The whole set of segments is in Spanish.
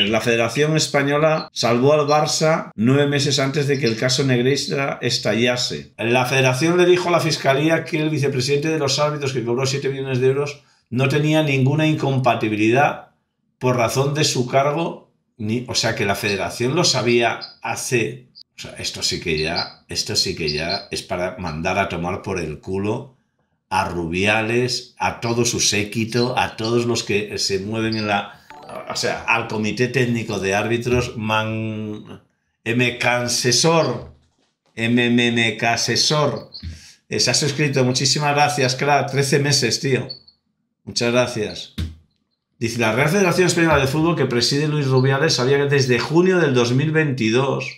La Federación Española salvó al Barça nueve meses antes de que el caso Negreira estallase. La Federación le dijo a la Fiscalía que el vicepresidente de los árbitros, que cobró 7 millones de euros, no tenía ninguna incompatibilidad por razón de su cargo. Ni, o sea que la Federación lo sabía hace. esto sí que ya, esto sí que ya es para mandar a tomar por el culo a Rubiales, a todo su séquito, a todos los que se mueven en la o sea, al Comité Técnico de Árbitros Man, MK Asesor, MMMK Asesor. Eh, se ha suscrito, muchísimas gracias, Cada 13 meses, tío. Muchas gracias. Dice, la Real Federación Española de Fútbol que preside Luis Rubiales sabía que desde junio del 2022, o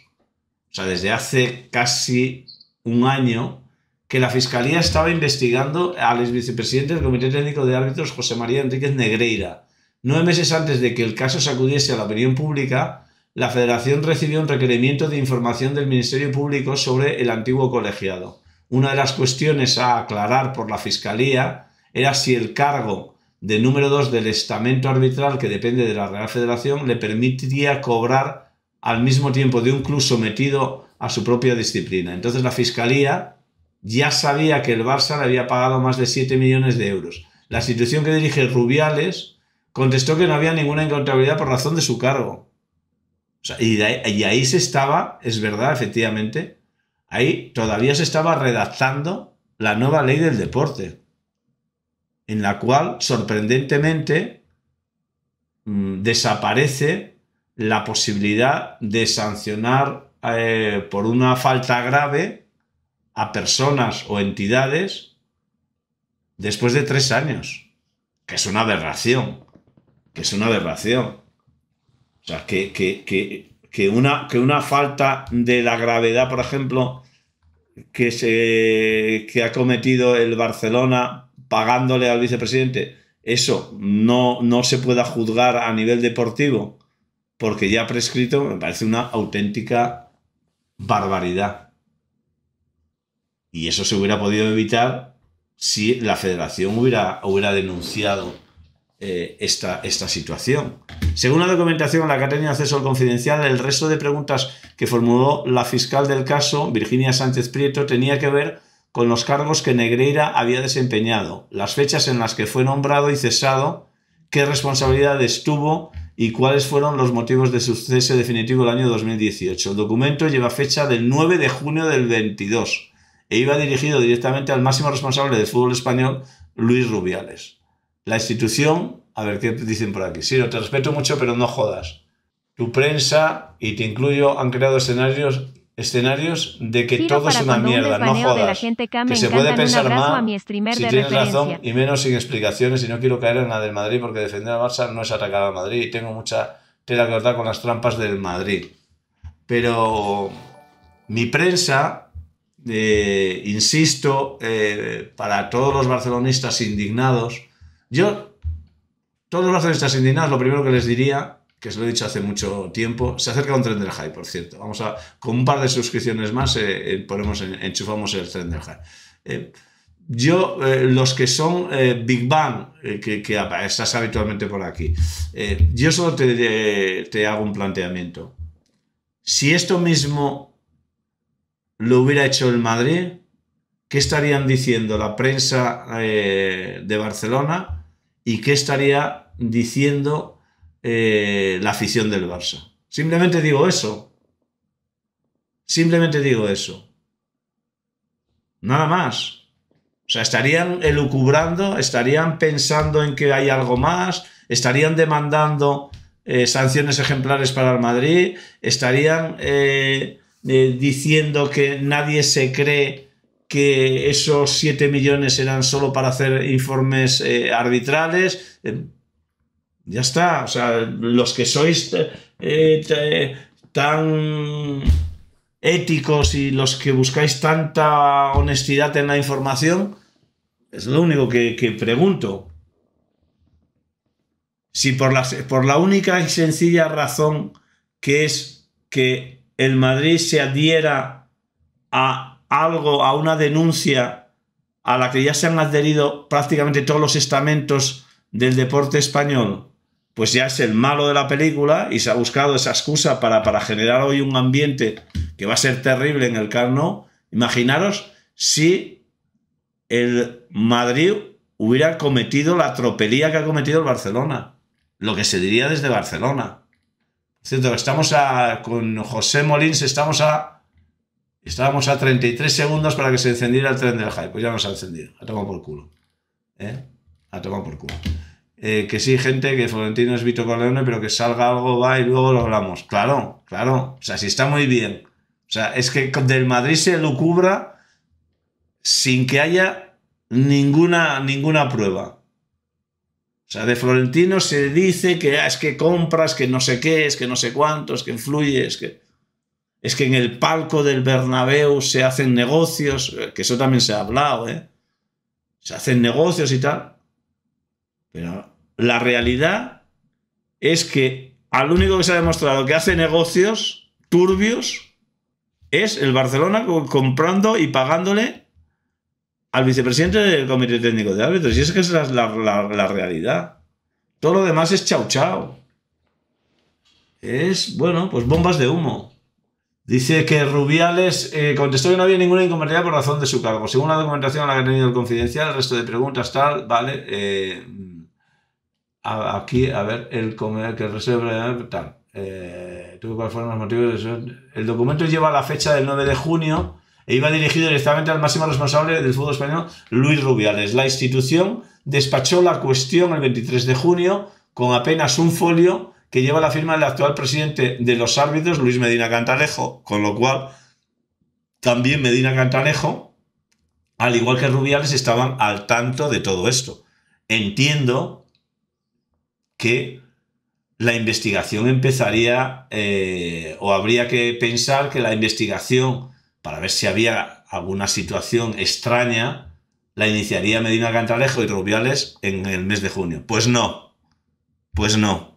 sea, desde hace casi un año, que la Fiscalía estaba investigando al vicepresidente del Comité Técnico de Árbitros, José María Enríquez Negreira, Nueve meses antes de que el caso sacudiese a la opinión pública, la Federación recibió un requerimiento de información del Ministerio Público sobre el antiguo colegiado. Una de las cuestiones a aclarar por la Fiscalía era si el cargo de número 2 del estamento arbitral que depende de la Real Federación le permitiría cobrar al mismo tiempo de un club sometido a su propia disciplina. Entonces la Fiscalía ya sabía que el Barça le había pagado más de 7 millones de euros. La institución que dirige Rubiales contestó que no había ninguna incontabilidad por razón de su cargo. y, ahí, se estaba, es verdad, efectivamente, ahí todavía se estaba redactando la nueva ley del deporte, en la cual, sorprendentemente, mm, desaparece la posibilidad de sancionar eh, por una falta grave a personas o entidades después de tres años, que es una aberración que es una aberración. O sea, que, que, una, que una falta de la gravedad, por ejemplo, que, se, ha cometido el Barcelona pagándole al vicepresidente, eso no, no se pueda juzgar a nivel deportivo, porque ya prescrito, me parece una auténtica barbaridad. Y eso se hubiera podido evitar si la federación hubiera, hubiera denunciado eh, esta, esta situación. Según la documentación a la que tenía acceso el confidencial, el resto de preguntas que formuló la fiscal del caso, Virginia Sánchez Prieto, tenía que ver con los cargos que Negreira había desempeñado, las fechas en las que fue nombrado y cesado, qué responsabilidades tuvo y cuáles fueron los motivos de su cese definitivo el año 2018. El documento lleva fecha del 9 de junio del 22 e iba dirigido directamente al máximo responsable del fútbol español, Luis Rubiales. La institución, a ver qué dicen por aquí. lo te respeto mucho, pero no jodas. Tu prensa, y te incluyo, han creado escenarios escenarios de que todo es una mierda, no jodas. que, se puede pensar más si tienes razón y menos sin explicaciones y no quiero caer en la del Madrid porque defender a Barça no es atacar a Madrid y tengo mucha tela que cortar con las trampas del Madrid. Pero mi prensa, eh, insisto, eh, para todos los barcelonistas indignados, yo, todos los estas indignados, lo primero que les diría, que se lo he dicho hace mucho tiempo, se acerca un tren del high, por cierto. Vamos a, con un par de suscripciones más, eh, eh, ponemos, enchufamos el tren del high. Eh, yo, los que son Big Bang, que, estás habitualmente por aquí, yo solo te, hago un planteamiento. Si esto mismo lo hubiera hecho el Madrid, ¿qué estarían diciendo la prensa de Barcelona y qué estaría diciendo eh, la afición del Barça. Simplemente digo eso. Simplemente digo eso. Nada más. O sea, estarían elucubrando, estarían pensando en que hay algo más, estarían demandando eh, sanciones ejemplares para el Madrid, estarían eh, diciendo que nadie se cree que esos 7 millones eran solo para hacer informes eh, arbitrales. Eh, ya está, o sea, los que sois eh, tan éticos y los que buscáis tanta honestidad en la información, es lo único que, pregunto. Si por la, por la única y sencilla razón que es que el Madrid se adhiera a algo, a una denuncia a la que ya se han adherido prácticamente todos los estamentos del deporte español, pues ya es el malo de la película y se ha buscado esa excusa para, generar hoy un ambiente que va a ser terrible en el Carno. Imaginaros si el Madrid hubiera cometido la tropelía que ha cometido el Barcelona, lo que se diría desde Barcelona. cierto, estamos a, con José Molins, estamos a Estábamos a 33 segundos para que se encendiera el tren del hype. Pues ya nos ha encendido. Ha tomado por culo. ¿Eh? tomado por culo. Eh, que sí, gente, que Florentino es Vito Corleone, pero que salga algo, va y luego lo hablamos. Claro, claro. O sea, si está muy bien. O sea, es que del Madrid se lucubra sin que haya ninguna, ninguna prueba. O sea, de Florentino se dice que ah, es que compras, que no sé qué, es que no sé cuántos, que influyes, es que es que en el palco del Bernabéu se hacen negocios, eh, que eso también se ha hablado, ¿eh? se hacen negocios y tal. Pero la realidad es que al único que se ha demostrado que hace negocios turbios es el Barcelona comprando y pagándole al vicepresidente del Comité Técnico de Árbitros. Y es que esa es la, la realidad. Todo lo demás es chau chau. Es, bueno, pues bombas de humo. Dice que Rubiales eh, contestó que no había ninguna inconvertidad por razón de su cargo. Según la documentación a la que ha tenido el confidencial, el resto de preguntas tal, vale. Eh, aquí, a ver, el, que el resto de tal. Eh, ¿Cuáles fueron los motivos El documento lleva la fecha del 9 de junio e iba dirigido directamente al máximo responsable del fútbol español, Luis Rubiales. La institución despachó la cuestión el 23 de junio con apenas un folio que lleva la firma del actual presidente de los árbitros, Luis Medina Cantalejo, con lo cual también Medina Cantalejo, al igual que Rubiales, estaban al tanto de todo esto. Entiendo que la investigación empezaría eh, o habría que pensar que la investigación para ver si había alguna situación extraña la iniciaría Medina Cantalejo y Rubiales en el mes de junio. Pues no, pues no.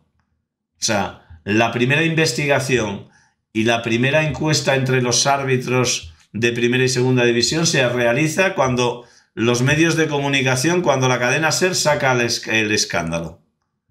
O sea, la primera investigación y la primera encuesta entre los árbitros de primera y segunda división se realiza cuando los medios de comunicación, cuando la cadena SER saca el, escándalo.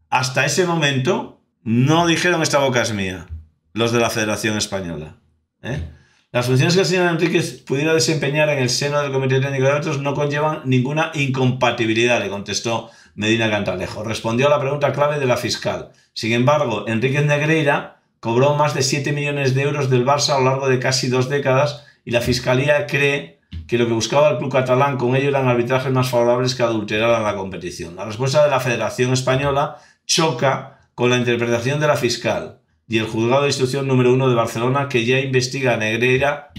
Hasta ese momento no dijeron esta boca es mía, los de la Federación Española. ¿eh? Las funciones que el señor Enríquez pudiera desempeñar en el seno del Comité Técnico de Árbitros no conllevan ninguna incompatibilidad, le contestó Medina Cantalejo. Respondió a la pregunta clave de la fiscal. Sin embargo, Enrique Negreira cobró más de 7 millones de euros del Barça a lo largo de casi dos décadas y la fiscalía cree que lo que buscaba el club catalán con ello eran arbitrajes más favorables que adulteraran la competición. La respuesta de la Federación Española choca con la interpretación de la fiscal y el juzgado de instrucción número uno de Barcelona que ya investiga a Negreira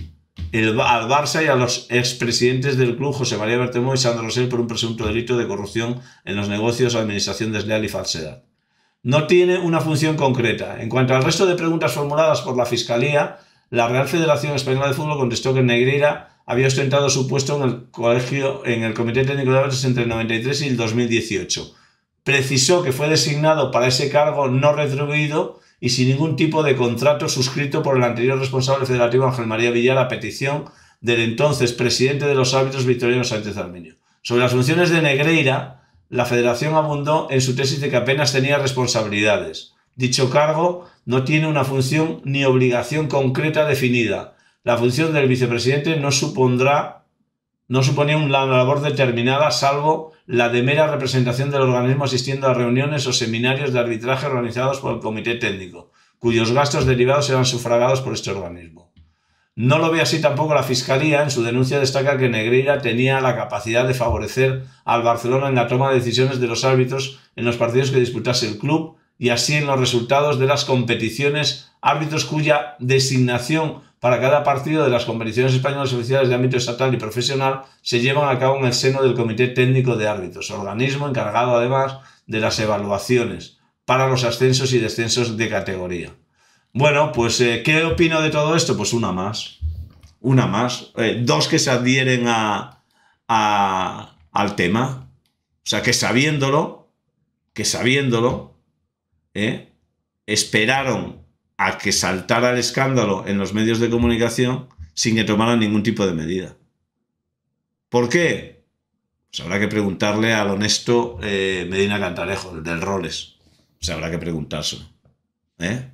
al Barça y a los expresidentes del club José María Bertemó y Sandro Rosel, por un presunto delito de corrupción en los negocios, administración desleal y falsedad. No tiene una función concreta. En cuanto al resto de preguntas formuladas por la Fiscalía, la Real Federación Española de Fútbol contestó que Negreira había ostentado su puesto en el colegio, en el Comité Técnico de Árbitros entre el 93 y el 2018. Precisó que fue designado para ese cargo no retribuido y sin ningún tipo de contrato suscrito por el anterior responsable federativo Ángel María Villar a petición del entonces presidente de los árbitros Victoriano Sánchez Arminio. Sobre las funciones de Negreira, la federación abundó en su tesis de que apenas tenía responsabilidades. Dicho cargo no tiene una función ni obligación concreta definida. La función del vicepresidente no supondrá no suponía una labor determinada salvo la de mera representación del organismo asistiendo a reuniones o seminarios de arbitraje organizados por el comité técnico, cuyos gastos derivados eran sufragados por este organismo. No lo ve así tampoco la Fiscalía, en su denuncia destaca que Negreira tenía la capacidad de favorecer al Barcelona en la toma de decisiones de los árbitros en los partidos que disputase el club y así en los resultados de las competiciones, árbitros cuya designación para cada partido de las competiciones españolas oficiales de ámbito estatal y profesional se llevan a cabo en el seno del Comité Técnico de Árbitros, organismo encargado además de las evaluaciones para los ascensos y descensos de categoría. Bueno, pues eh, ¿qué opino de todo esto? Pues una más. Una más. Eh, dos que se adhieren a, al tema. O sea, que sabiéndolo, que sabiéndolo, eh, esperaron a que saltara el escándalo en los medios de comunicación sin que tomaran ningún tipo de medida. ¿Por qué? Pues habrá que preguntarle al honesto eh, Medina Cantarejo, del Roles. O pues habrá que preguntárselo. ¿Eh?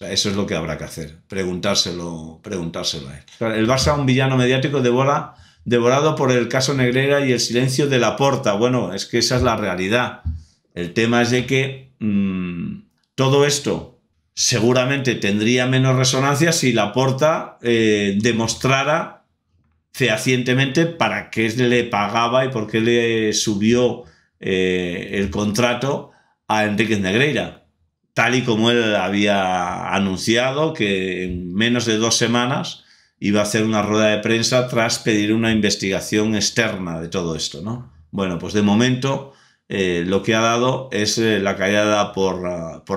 eso es lo que habrá que hacer, preguntárselo, preguntárselo a él. El Barça, un villano mediático, devorado por el caso Negrera y el silencio de la porta. Bueno, es que esa es la realidad. El tema es de que mm, todo esto seguramente tendría menos resonancia si Laporta porta eh, demostrara fehacientemente para qué le pagaba y por qué le subió eh, el contrato a Enrique Negreira, tal y como él había anunciado que en menos de dos semanas iba a hacer una rueda de prensa tras pedir una investigación externa de todo esto, Bueno, pues de momento eh, lo que ha dado es la callada ah, por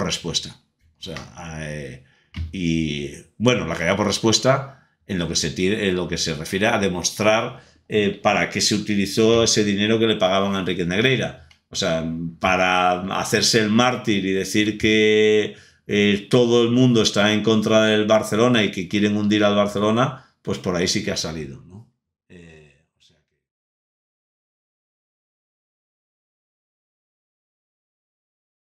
respuesta. O sea, eh, y bueno, la calidad por respuesta en lo que se, en lo que se refiere a demostrar eh, para qué se utilizó ese dinero que le pagaban a Enrique Negreira. O sea, para hacerse el mártir y decir que eh, todo el mundo está en contra del Barcelona y que quieren hundir al Barcelona, pues por ahí sí que ha salido.